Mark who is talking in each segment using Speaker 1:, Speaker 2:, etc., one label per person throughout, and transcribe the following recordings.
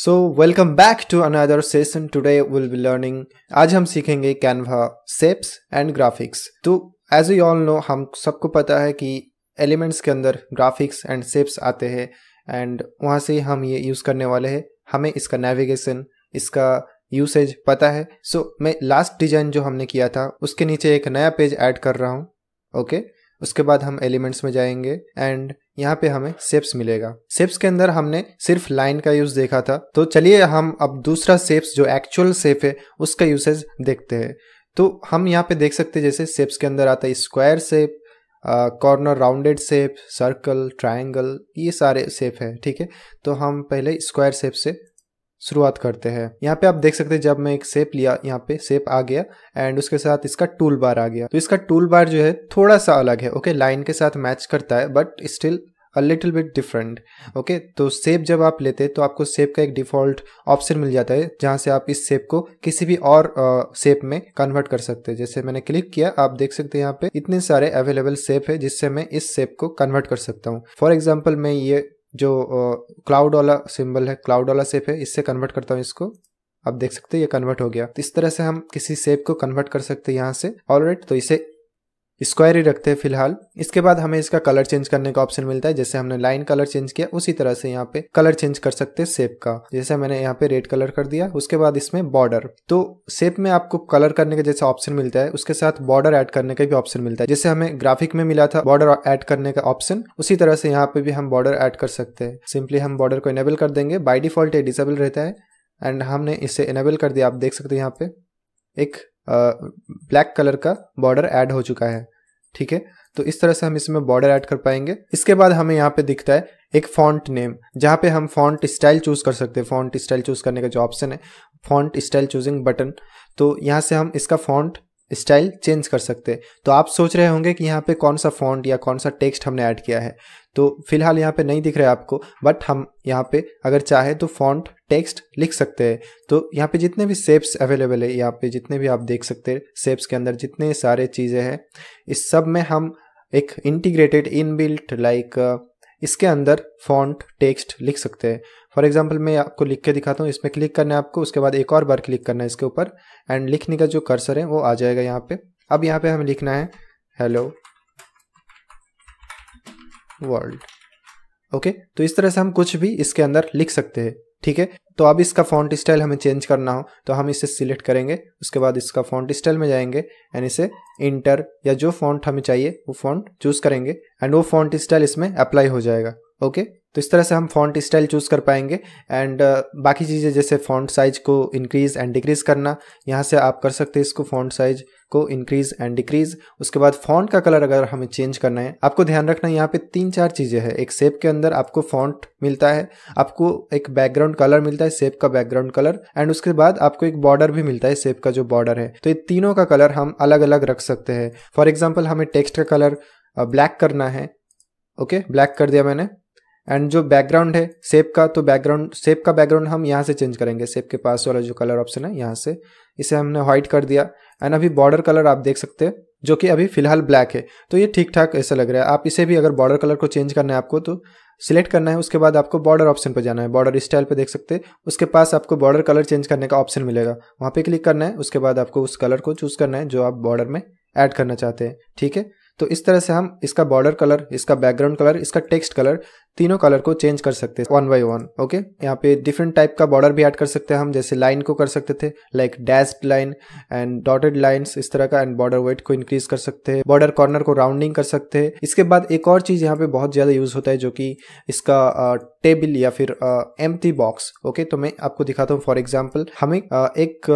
Speaker 1: So welcome back to another session today will be learning आज हम सीखेंगे Canva shapes and graphics तो as you all know हम सबको पता है कि एलिमेंट्स के अंदर ग्राफिक्स एंड सेप्स आते हैं एंड वहाँ से हम ये यूज़ करने वाले हैं हमें इसका नेविगेशन इसका यूसेज पता है सो so, मैं लास्ट डिजाइन जो हमने किया था उसके नीचे एक नया पेज ऐड कर रहा हूँ ओके okay? उसके बाद हम एलिमेंट्स में जाएंगे एंड यहाँ पे हमें सेप्स मिलेगा सेप्स के अंदर हमने सिर्फ लाइन का यूज देखा था तो चलिए हम अब दूसरा सेप्स जो एक्चुअल सेप है उसका यूसेज देखते हैं तो हम यहाँ पे देख सकते हैं जैसे सेप्स के अंदर आता है square shape corner rounded shape circle triangle ये सारे सेप है ठीक है तो हम पहले स्क्वायर सेप से शुरुआत करते हैं यहाँ पे आप देख सकते हैं जब मैं एक सेप लिया यहाँ पे सेप आ गया एंड उसके साथ इसका टूल बार आ गया तो इसका टूल बार जो है थोड़ा सा अलग है ओके लाइन के साथ मैच करता है but still a little bit different okay तो सेप जब आप लेते हैं तो आपको सेप का एक डिफॉल्ट ऑप्शन मिल जाता है जहाँ से आप इस सेप को किसी भी और सेप uh, में कन्वर्ट कर सकते हैं जैसे मैंने क्लिक किया आप देख सकते हैं यहाँ पे इतने सारे अवेलेबल सेप है जिससे मैं इस सेप को कन्वर्ट कर सकता हूँ फॉर एग्जाम्पल मैं ये जो क्लाउड वाला सिंबल है क्लाउड वाला सेप है इससे कन्वर्ट करता हूँ इसको आप देख सकते हैं ये कन्वर्ट हो गया तो इस तरह से हम किसी सेप को कन्वर्ट कर सकते हैं यहाँ से ऑलराइट तो इसे स्क्वायर ही रखते हैं फिलहाल इसके बाद हमें इसका कलर चेंज करने का ऑप्शन मिलता है जैसे हमने लाइन कलर चेंज किया उसी तरह से यहाँ पे कलर चेंज कर सकते हैं सेप का जैसे मैंने यहाँ पे रेड कलर कर दिया उसके बाद इसमें बॉर्डर तो सेप में आपको कलर करने का जैसे ऑप्शन मिलता है उसके साथ बॉर्डर एड करने का भी ऑप्शन मिलता है जैसे हमें ग्राफिक में मिला था बॉर्डर एड करने का ऑप्शन उसी तरह से यहाँ पे भी हम बॉर्डर एड कर सकते हैं सिंपली हम बॉर्डर को इनेबल कर देंगे बाई डिफॉल्ट डिसेबल रहता है एंड हमने इसे इनेबल कर दिया आप देख सकते हैं यहाँ पे एक ब्लैक कलर का बॉर्डर ऐड हो चुका है ठीक है तो इस तरह से हम इसमें बॉर्डर ऐड कर पाएंगे इसके बाद हमें यहाँ पे दिखता है एक फॉन्ट नेम जहाँ पे हम फॉन्ट स्टाइल चूज कर सकते हैं फॉन्ट स्टाइल चूज करने का जो ऑप्शन है फॉन्ट स्टाइल चूजिंग बटन तो यहाँ से हम इसका फॉन्ट स्टाइल चेंज कर सकते हैं तो आप सोच रहे होंगे कि यहाँ पे कौन सा फॉन्ट या कौन सा टेक्स्ट हमने ऐड किया है तो फिलहाल यहाँ पे नहीं दिख रहा है आपको बट हम यहाँ पे अगर चाहे तो फॉन्ट टेक्स्ट लिख सकते हैं तो यहाँ पे जितने भी सेप्स अवेलेबल है यहाँ पे जितने भी आप देख सकते हैं सेप्स के अंदर जितने सारे चीज़ें हैं इस सब में हम एक इंटीग्रेटेड इनबिल्ट लाइक इसके अंदर फॉन्ट टेक्स्ट लिख सकते हैं फॉर एग्जाम्पल मैं आपको लिख के दिखाता हूँ इसमें क्लिक करना है आपको उसके बाद एक और बार क्लिक करना है इसके ऊपर एंड लिखने का जो कर्सर है वो आ जाएगा यहाँ पे अब यहाँ पे हमें लिखना है हेलो वर्ल्ड ओके तो इस तरह से हम कुछ भी इसके अंदर लिख सकते हैं ठीक है तो अब इसका फॉन्ट स्टाइल हमें चेंज करना हो तो हम इसे सिलेक्ट करेंगे उसके बाद इसका फॉन्ट स्टाइल में जाएंगे एंड इसे इंटर या जो फॉन्ट हमें चाहिए वो फॉन्ट चूज करेंगे एंड वो फॉन्ट स्टाइल इसमें अप्लाई हो जाएगा ओके तो इस तरह से हम फॉन्ट स्टाइल चूज़ कर पाएंगे एंड uh, बाकी चीज़ें जैसे फॉन्ट साइज को इंक्रीज़ एंड डिक्रीज़ करना यहाँ से आप कर सकते हैं इसको फॉन्ट साइज को इंक्रीज़ एंड डिक्रीज़ उसके बाद फॉन्ट का कलर अगर हमें चेंज करना है आपको ध्यान रखना यहाँ पे तीन चार चीज़ें हैं एक सेप के अंदर आपको फॉन्ट मिलता है आपको एक बैकग्राउंड कलर मिलता है सेप का बैकग्राउंड कलर एंड उसके बाद आपको एक बॉर्डर भी मिलता है सेप का जो बॉर्डर है तो ये तीनों का कलर हम अलग अलग रख सकते हैं फॉर एग्जाम्पल हमें टेक्स्ट का कलर ब्लैक uh, करना है ओके okay? ब्लैक कर दिया मैंने एंड जो बैकग्राउंड है सेप का तो बैकग्राउंड सेप का बैकग्राउंड हम यहाँ से चेंज करेंगे सेप के पास वाला जो कलर ऑप्शन है यहाँ से इसे हमने व्हाइट कर दिया एंड अभी बॉर्डर कलर आप देख सकते हैं जो कि अभी फिलहाल ब्लैक है तो ये ठीक ठाक ऐसा लग रहा है आप इसे भी अगर बॉर्डर कलर को चेंज करना है आपको तो सिलेक्ट करना है उसके बाद आपको बॉर्डर ऑप्शन पर जाना है बॉर्डर स्टाइल पर देख सकते हैं उसके पास आपको बॉर्डर कलर चेंज करने का ऑप्शन मिलेगा वहाँ पे क्लिक करना है उसके बाद आपको उस कलर को चूज़ करना है जो आप बॉर्डर में ऐड करना चाहते हैं ठीक है तो इस तरह से हम इसका बॉर्डर कलर इसका बैकग्राउंड कलर इसका टेक्स्ट कलर तीनों कलर को चेंज कर सकते हैं वन बाई वन ओके यहाँ पे डिफरेंट टाइप का बॉर्डर भी ऐड कर सकते हैं हम जैसे लाइन को कर सकते थे like dashed line and dotted lines इस तरह का एंड बॉर्डर वेट को इंक्रीज कर सकते हैं बॉर्डर कॉर्नर को राउंडिंग कर सकते हैं इसके बाद एक और चीज़ यहाँ पे बहुत ज़्यादा यूज़ होता है जो कि इसका टेबल या फिर एम बॉक्स ओके तो मैं आपको दिखाता हूँ फॉर एग्जाम्पल हमें एक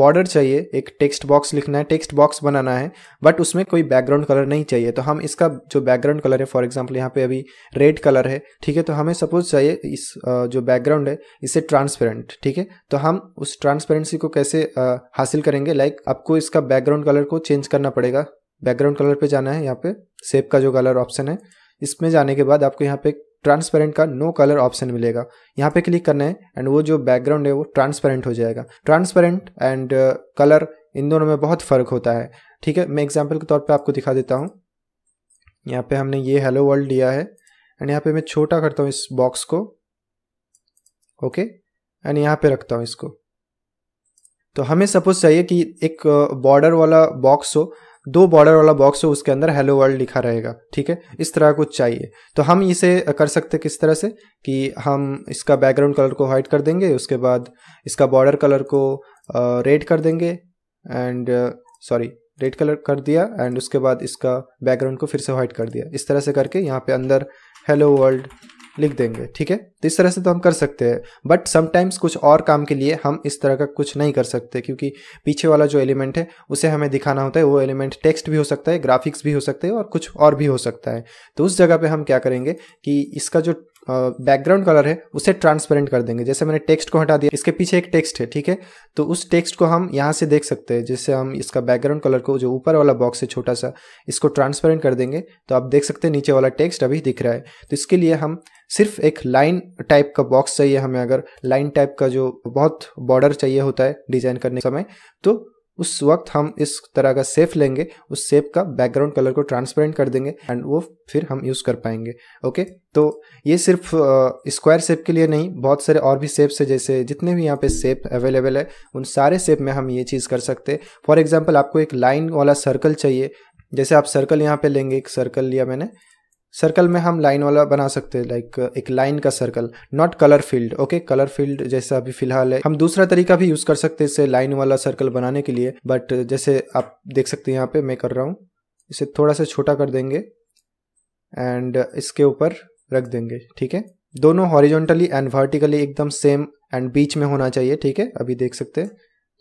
Speaker 1: बॉर्डर चाहिए एक टेक्स्ट बॉक्स लिखना है टेक्स्ट बॉक्स बनाना है बट उसमें कोई बैकग्राउंड कलर नहीं चाहिए तो हम इसका जो बैकग्राउंड कलर है फॉर एग्जाम्पल यहाँ पे अभी रेड कलर है ठीक है तो हमें सपोज चाहिए इस जो बैकग्राउंड है इसे ट्रांसपेरेंट ठीक है तो हम उस ट्रांसपेरेंसी को कैसे हासिल करेंगे लाइक आपको इसका बैकग्राउंड कलर को चेंज करना पड़ेगा बैकग्राउंड कलर पे जाना है यहाँ पे सेप का जो कलर ऑप्शन है इसमें जाने के बाद आपको यहाँ पे ट्रांसपेरेंट का नो कलर ऑप्शन मिलेगा यहाँ पे क्लिक करना है एंड वो जो बैकग्राउंड है वो ट्रांसपेरेंट हो जाएगा ट्रांसपेरेंट एंड कलर इन दोनों में बहुत फ़र्क होता है ठीक है मैं एग्जाम्पल के तौर पर आपको दिखा देता हूँ यहाँ पे हमने ये हेलो वर्ल्ड लिया है एंड यहाँ पे मैं छोटा करता हूँ इस बॉक्स को ओके एंड यहाँ पे रखता हूँ इसको तो हमें सपोज चाहिए कि एक बॉर्डर वाला बॉक्स हो दो बॉर्डर वाला बॉक्स हो उसके अंदर हेलो वर्ल्ड लिखा रहेगा ठीक है इस तरह कुछ चाहिए तो हम इसे कर सकते किस तरह से कि हम इसका बैकग्राउंड कलर को वाइट कर देंगे उसके बाद इसका बॉर्डर कलर को रेड कर देंगे एंड सॉरी रेड कलर कर दिया एंड उसके बाद इसका बैकग्राउंड को फिर से वाइट कर दिया इस तरह से करके यहाँ पे अंदर हेलो वर्ल्ड लिख देंगे ठीक है तो इस तरह से तो हम कर सकते हैं बट समटाइम्स कुछ और काम के लिए हम इस तरह का कुछ नहीं कर सकते क्योंकि पीछे वाला जो एलिमेंट है उसे हमें दिखाना होता है वो एलिमेंट टेक्स्ट भी हो सकता है ग्राफिक्स भी हो सकते हैं और कुछ और भी हो सकता है तो उस जगह पे हम क्या करेंगे कि इसका जो बैकग्राउंड कलर है उसे ट्रांसपेरेंट कर देंगे जैसे मैंने टेक्स्ट को हटा दिया इसके पीछे एक टेक्स्ट है ठीक है तो उस टेक्स्ट को हम यहाँ से देख सकते हैं जिससे हम इसका बैकग्राउंड कलर को जो ऊपर वाला बॉक्स है छोटा सा इसको ट्रांसपेरेंट कर देंगे तो आप देख सकते हैं नीचे वाला टेक्स्ट अभी दिख रहा है तो इसके लिए हम सिर्फ एक लाइन टाइप का बॉक्स चाहिए हमें अगर लाइन टाइप का जो बहुत बॉर्डर चाहिए होता है डिजाइन करने समय तो उस वक्त हम इस तरह का सेफ लेंगे उस सेफ का बैकग्राउंड कलर को ट्रांसपेरेंट कर देंगे एंड वो फिर हम यूज़ कर पाएंगे ओके तो ये सिर्फ स्क्वायर सेप के लिए नहीं बहुत सारे और भी सेप्स है जैसे जितने भी यहाँ पे सेप अवेलेबल है उन सारे सेप में हम ये चीज़ कर सकते हैं फॉर एग्जाम्पल आपको एक लाइन वाला सर्कल चाहिए जैसे आप सर्कल यहाँ पे लेंगे एक सर्कल लिया मैंने सर्कल में हम लाइन वाला बना सकते हैं लाइक एक लाइन का circle not colour filled okay colour filled जैसा अभी फिलहाल है हम दूसरा तरीका भी यूज कर सकते हैं इसे लाइन वाला सर्कल बनाने के लिए बट जैसे आप देख सकते हैं यहाँ पे मैं कर रहा हूँ इसे थोड़ा सा छोटा कर देंगे एंड इसके ऊपर रख देंगे ठीक है दोनों हॉरिजोंटली एंड वर्टिकली एकदम सेम एंड बीच में होना चाहिए ठीक है अभी देख सकते हैं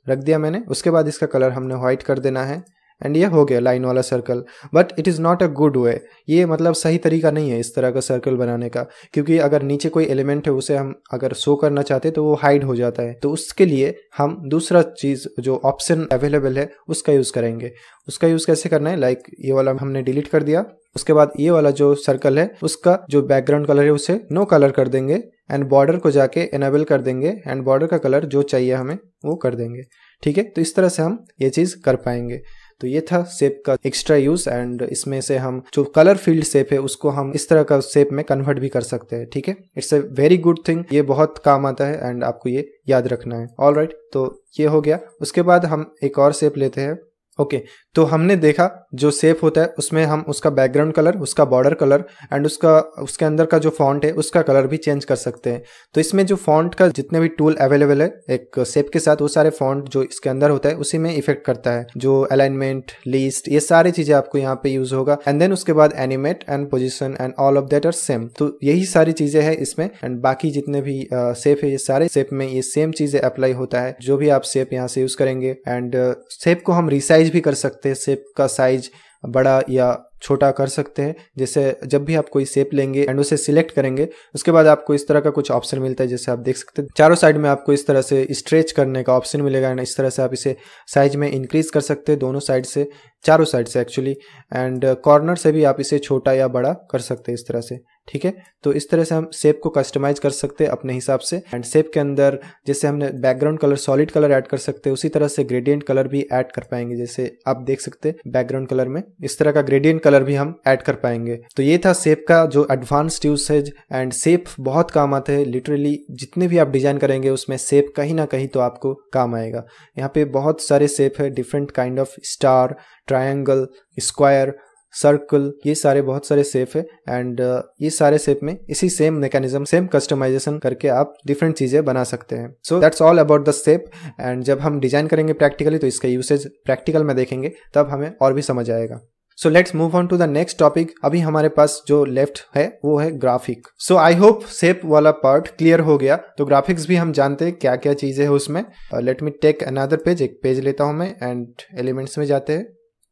Speaker 1: रख दिया मैंने उसके बाद इसका कलर हमने व्हाइट कर देना है एंड ये हो गया लाइन वाला circle but it is not a good way ये मतलब सही तरीका नहीं है इस तरह का सर्कल बनाने का क्योंकि अगर नीचे कोई एलिमेंट है उसे हम अगर शो करना चाहते तो वो हाइड हो जाता है तो उसके लिए हम दूसरा चीज़ जो ऑप्शन अवेलेबल है उसका यूज़ करेंगे उसका यूज़ कैसे करना है लाइक like, ये वाला हमने डिलीट कर दिया उसके बाद ये वाला जो सर्कल है उसका जो बैकग्राउंड कलर है उसे नो कलर कर देंगे एंड बॉर्डर को जाके इनेबल कर देंगे एंड बॉर्डर का कलर जो चाहिए हमें वो कर देंगे ठीक है तो इस तरह से हम ये चीज़ कर पाएंगे तो ये था सेप का एक्स्ट्रा यूज एंड इसमें से हम जो कलर फील्ड सेप है उसको हम इस तरह का सेप में कन्वर्ट भी कर सकते हैं ठीक है it's a very good thing ये बहुत काम आता है एंड आपको ये याद रखना है ऑल right, तो ये हो गया उसके बाद हम एक और सेप लेते हैं ओके okay, तो हमने देखा जो सेफ होता है उसमें हम उसका बैकग्राउंड कलर उसका बॉर्डर कलर एंड उसका उसके अंदर का जो फॉन्ट है उसका कलर भी चेंज कर सकते हैं तो इसमें जो फॉन्ट का जितने भी टूल अवेलेबल है एक सेप के साथ वो सारे फॉन्ट जो इसके अंदर होता है उसी में इफेक्ट करता है जो अलाइनमेंट लिस्ट ये सारी चीजें आपको यहाँ पे यूज होगा एंड देन उसके बाद animate and position and all of that are same तो यही सारी चीजें है इसमें एंड बाकी जितने भी सेप uh, है ये सारे सेप में ये सेम चीजें अप्लाई होता है जो भी आप सेप यहाँ से यूज करेंगे एंड सेप को हम रिसाइज भी कर सकते सकते हैं सेप का साइज बड़ा या छोटा कर सकते हैं जैसे जब भी आप कोई सेप लेंगे एंड उसे सिलेक्ट करेंगे उसके बाद आपको इस तरह का कुछ ऑप्शन मिलता है जैसे आप देख सकते हैं चारों साइड में आपको इस तरह से स्ट्रेच करने का ऑप्शन मिलेगा एंड इस तरह से आप इसे साइज में इंक्रीज कर सकते हैं दोनों साइड से चारों साइड से एक्चुअली एंड कॉर्नर से भी आप इसे छोटा या बड़ा कर सकते हैं इस तरह से ठीक है तो इस तरह से हम सेप को कस्टमाइज कर सकते हैं अपने हिसाब से एंड सेप के अंदर जैसे हमने background colour solid colour add कर सकते हैं उसी तरह से ग्रेडियंट कलर भी ऐड कर पाएंगे जैसे आप देख सकते हैं बैकग्राउंड कलर में इस तरह का ग्रेडियंट कलर भी हम ऐड कर पाएंगे तो ये था सेप का जो एडवांस्ड यूसेज एंड सेप बहुत काम आते हैं लिटरली जितने भी आप डिजाइन करेंगे उसमें सेप कहीं ना कहीं तो आपको काम आएगा यहाँ पे बहुत सारे सेप है different kind of star triangle square circle ये सारे बहुत सारे सेप है एंड ये सारे सेप में इसी सेम मैकेनिज्म सेम कस्टमाइजेशन करके आप डिफरेंट चीज़ें बना सकते हैं so that's all about the shape and जब हम डिज़ाइन करेंगे प्रैक्टिकली तो इसका यूसेज प्रैक्टिकल में देखेंगे तब हमें और भी समझ आएगा so let's move on to the next topic अभी हमारे पास जो लेफ्ट है वो है ग्राफिक सो आई होप सेप वाला पार्ट क्लियर हो गया तो ग्राफिक्स भी हम जानते हैं क्या क्या चीज़ें हैं उसमें let me take another page एक पेज लेता हूं मैं एंड एलिमेंट्स में जाते हैं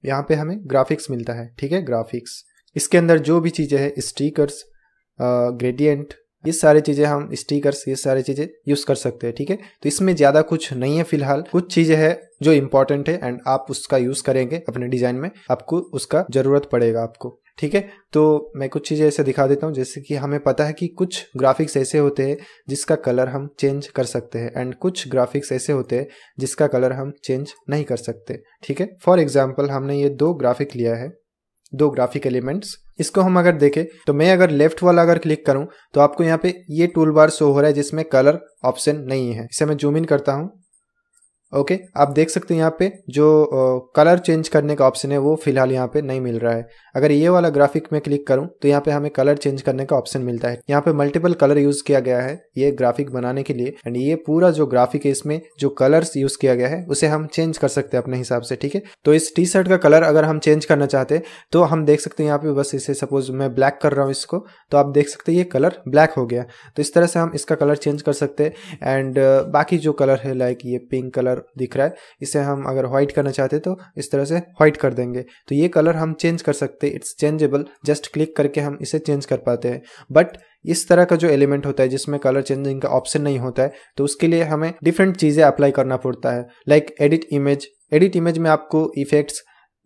Speaker 1: यहाँ पे हमें ग्राफिक्स मिलता है ठीक है ग्राफिक्स इसके अंदर जो भी चीज़ें हैं स्टीकर्स ग्रेडियंट ये सारी चीज़ें हम स्टीकर्स ये सारी चीज़ें यूज़ कर सकते हैं ठीक है तो इसमें ज़्यादा कुछ नहीं है फिलहाल कुछ चीज़ें हैं जो इम्पोर्टेंट है एंड आप उसका यूज़ करेंगे अपने डिज़ाइन में आपको उसका ज़रूरत पड़ेगा आपको ठीक है तो मैं कुछ चीज़ें ऐसे दिखा देता हूँ जैसे कि हमें पता है कि कुछ ग्राफिक्स ऐसे होते हैं जिसका कलर हम चेंज कर सकते हैं एंड कुछ ग्राफिक्स ऐसे होते हैं जिसका कलर हम चेंज नहीं कर सकते ठीक है फॉर एग्जाम्पल हमने ये दो ग्राफिक लिया है दो ग्राफिक एलिमेंट्स इसको हम अगर देखें तो मैं अगर लेफ्ट वाला अगर क्लिक करूं तो आपको यहाँ पे ये टूल बार शो हो रहा है जिसमें कलर ऑप्शन नहीं है इसे मैं जूम इन करता हूँ ओके okay, आप देख सकते हैं यहाँ पे जो कलर चेंज करने का ऑप्शन है वो फिलहाल यहाँ पे नहीं मिल रहा है अगर ये वाला ग्राफिक में क्लिक करूँ तो यहाँ पे हमें कलर चेंज करने का ऑप्शन मिलता है यहाँ पे मल्टीपल कलर यूज किया गया है ये ग्राफिक बनाने के लिए एंड ये पूरा जो ग्राफिक है इसमें जो कलर्स यूज किया गया है उसे हम चेंज कर सकते हैं अपने हिसाब से ठीक है तो इस टी शर्ट का कलर अगर हम चेंज करना चाहते तो हम देख सकते हैं यहाँ पे बस इसे सपोज मैं ब्लैक कर रहा हूँ इसको तो आप देख सकते ये कलर ब्लैक हो गया तो इस तरह से हम इसका कलर चेंज कर सकते हैं एंड बाकी जो कलर है लाइक ये पिंक कलर दिख रहा है इसे हम अगर व्हाइट करना चाहते तो इस तरह से व्हाइट कर देंगे तो ये कलर हम चेंज कर सकते इट्स चेंजेबल जस्ट क्लिक करके हम इसे चेंज कर पाते हैं बट इस तरह का जो एलिमेंट होता है जिसमें कलर चेंजिंग का ऑप्शन नहीं होता है तो उसके लिए हमें डिफरेंट चीज़ें अप्लाई करना पड़ता है like edit image edit image में आपको इफेक्ट्स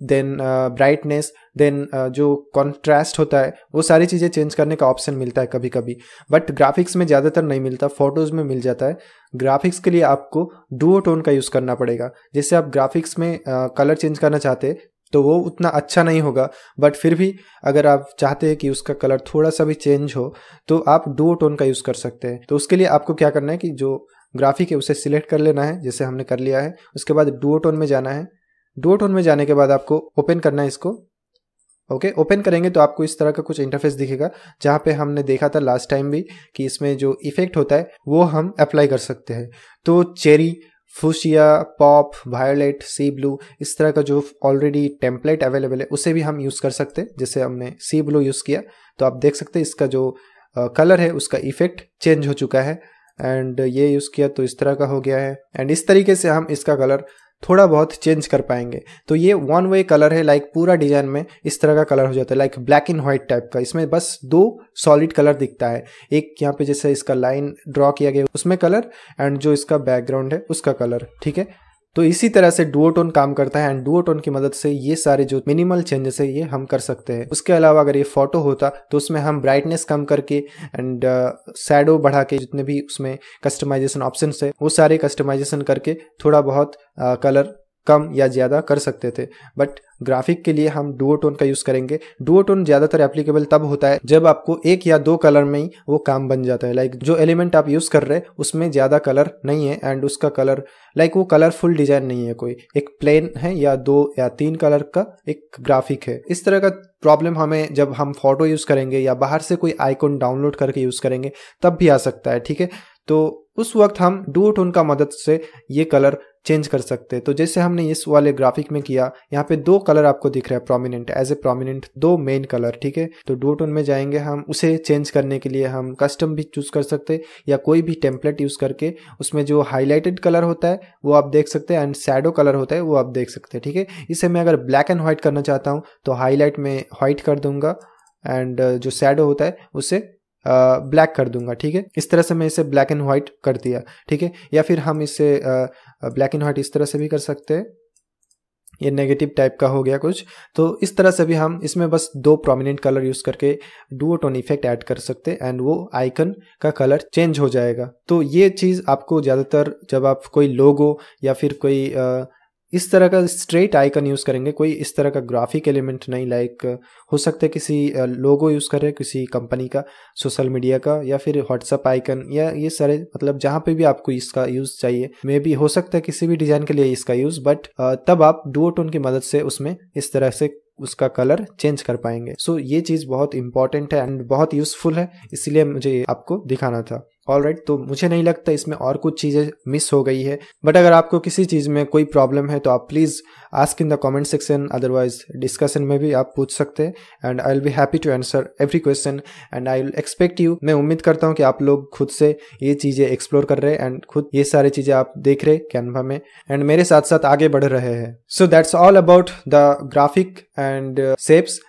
Speaker 1: देन ब्राइटनेस देन जो कॉन्ट्रास्ट होता है वो सारी चीज़ें चेंज करने का ऑप्शन मिलता है कभी कभी बट ग्राफिक्स में ज़्यादातर नहीं मिलता फोटोज़ में मिल जाता है ग्राफिक्स के लिए आपको डुओ टोन का यूज़ करना पड़ेगा जैसे आप ग्राफिक्स में कलर uh, चेंज करना चाहते तो वो उतना अच्छा नहीं होगा बट फिर भी अगर आप चाहते हैं कि उसका कलर थोड़ा सा भी चेंज हो तो आप डुओ टोन का यूज़ कर सकते हैं तो उसके लिए आपको क्या करना है कि जो ग्राफिक है उसे सिलेक्ट कर लेना है जैसे हमने कर लिया है उसके बाद डुओ टोन में जाना है डुओ टोन में जाने के बाद आपको ओपन करना है इसको ओके okay, ओपन करेंगे तो आपको इस तरह का कुछ इंटरफेस दिखेगा जहाँ पे हमने देखा था लास्ट टाइम भी कि इसमें जो इफेक्ट होता है वो हम अप्लाई कर सकते हैं तो cherry fuchsia pop violet sea blue इस तरह का जो ऑलरेडी टेम्पलेट अवेलेबल है उसे भी हम यूज़ कर सकते हैं जैसे हमने सी ब्लू यूज़ किया तो आप देख सकते हैं इसका जो कलर है उसका इफेक्ट चेंज हो चुका है एंड ये यूज़ किया तो इस तरह का हो गया है एंड इस तरीके से हम इसका कलर थोड़ा बहुत चेंज कर पाएंगे तो ये वन वे कलर है लाइक पूरा डिज़ाइन में इस तरह का कलर हो जाता है like black and white type का इसमें बस दो सॉलिड कलर दिखता है एक यहाँ पे जैसे इसका लाइन ड्रॉ किया गया उसमें कलर एंड जो इसका बैकग्राउंड है उसका कलर ठीक है तो इसी तरह से डुओटोन काम करता है एंड डुओटोन की मदद से ये सारे जो मिनिमल चेंजेस है ये हम कर सकते हैं उसके अलावा अगर ये फोटो होता तो उसमें हम ब्राइटनेस कम करके एंड सैडो uh, बढ़ा के जितने भी उसमें कस्टमाइजेशन ऑप्शन है वो सारे कस्टमाइजेशन करके थोड़ा बहुत कलर uh, कम या ज़्यादा कर सकते थे बट ग्राफिक के लिए हम डुओटोन का यूज़ करेंगे डुओटोन ज़्यादातर एप्लीकेबल तब होता है जब आपको एक या दो कलर में ही वो काम बन जाता है लाइक like, जो एलिमेंट आप यूज़ कर रहे हैं उसमें ज़्यादा कलर नहीं है एंड उसका कलर लाइक like, वो कलरफुल डिज़ाइन नहीं है कोई एक प्लेन है या दो या तीन कलर का एक ग्राफिक है इस तरह का प्रॉब्लम हमें जब हम फोटो यूज़ करेंगे या बाहर से कोई आइकॉन डाउनलोड करके यूज़ करेंगे तब भी आ सकता है ठीक है तो उस वक्त हम डू टोन का मदद से ये कलर चेंज कर सकते हैं तो जैसे हमने इस वाले ग्राफिक में किया यहाँ पे दो कलर आपको दिख रहा है प्रोमिनेंट एज ए प्रोमिनेंट दो मेन कलर ठीक है तो डू टोन में जाएंगे हम उसे चेंज करने के लिए हम कस्टम भी चूज कर सकते हैं या कोई भी टेम्पलेट यूज करके उसमें जो हाईलाइटेड कलर होता है वो आप देख सकते हैं एंड सैडो कलर होता है वो आप देख सकते हैं ठीक है इसे मैं अगर ब्लैक एंड व्हाइट करना चाहता हूँ तो हाईलाइट में व्हाइट कर दूंगा एंड जो सैडो होता है उसे ब्लैक कर दूंगा ठीक है इस तरह से मैं इसे ब्लैक एंड व्हाइट कर दिया ठीक है या फिर हम इसे ब्लैक एंड व्हाइट इस तरह से भी कर सकते हैं ये नेगेटिव टाइप का हो गया कुछ तो इस तरह से भी हम इसमें बस दो प्रोमिनेंट कलर यूज़ करके डुओटोन इफेक्ट ऐड कर सकते हैं एंड वो आइकन का कलर चेंज हो जाएगा तो ये चीज़ आपको ज़्यादातर जब आप कोई लोगो या फिर कोई आ, इस तरह का स्ट्रेट आइकन यूज़ करेंगे कोई इस तरह का ग्राफिक एलिमेंट नहीं लाइक हो सकता है किसी लोगो यूज़ कर रहे किसी कंपनी का सोशल मीडिया का या फिर व्हाट्सअप आइकन या ये सारे मतलब जहाँ पे भी आपको इसका यूज़ चाहिए मे भी हो सकता है किसी भी डिज़ाइन के लिए इसका यूज़ बट तब आप डुओटोन की मदद से उसमें इस तरह से उसका कलर चेंज कर पाएंगे सो so, ये चीज़ बहुत इंपॉर्टेंट है एंड बहुत यूजफुल है इसलिए मुझे आपको दिखाना था ऑल राइट right, तो मुझे नहीं लगता इसमें और कुछ चीज़ें मिस हो गई है बट अगर आपको किसी चीज़ में कोई प्रॉब्लम है तो आप please ask in the comment section otherwise discussion में भी आप पूछ सकते हैं and I will be happy to answer every question and I will expect you मैं उम्मीद करता हूँ कि आप लोग खुद से ये चीज़ें एक्सप्लोर कर रहे हैं एंड खुद ये सारी चीज़ें आप देख रहे कैनवा में एंड मेरे साथ साथ आगे बढ़ रहे हैं so that's all about the graphic and shapes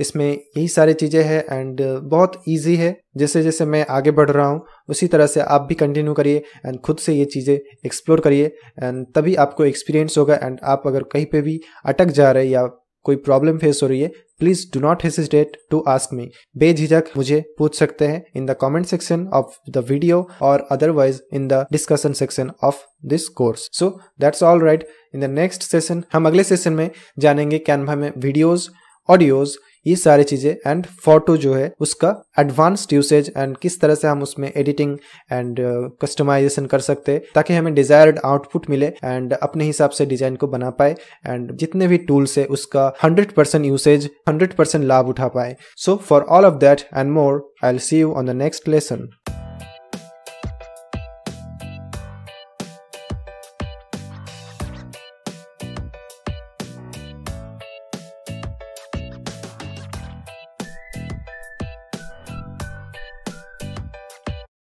Speaker 1: इसमें यही सारी चीज़ें हैं एंड uh, बहुत इजी है जैसे जैसे मैं आगे बढ़ रहा हूँ उसी तरह से आप भी कंटिन्यू करिए एंड खुद से ये चीज़ें एक्सप्लोर करिए एंड तभी आपको एक्सपीरियंस होगा एंड आप अगर कहीं पे भी अटक जा रहे या कोई प्रॉब्लम फेस हो रही है please do not hesitate to ask me बेझिझक मुझे पूछ सकते हैं in the comment section of the video और otherwise in the discussion section of this course so that's all right in the next session हम अगले सेशन में जानेंगे कैनवा में वीडियोज ऑडियोज ये सारी चीज़ें एंड फोटो जो है उसका एडवांस्ड यूसेज एंड किस तरह से हम उसमें एडिटिंग एंड कस्टमाइजेशन कर सकते हैं ताकि हमें डिजायर्ड आउटपुट मिले एंड अपने हिसाब से डिजाइन को बना पाए एंड जितने भी टूल्स है उसका hundred percent usage hundred percent लाभ उठा पाए so for all of that and more I'll see you on the next lesson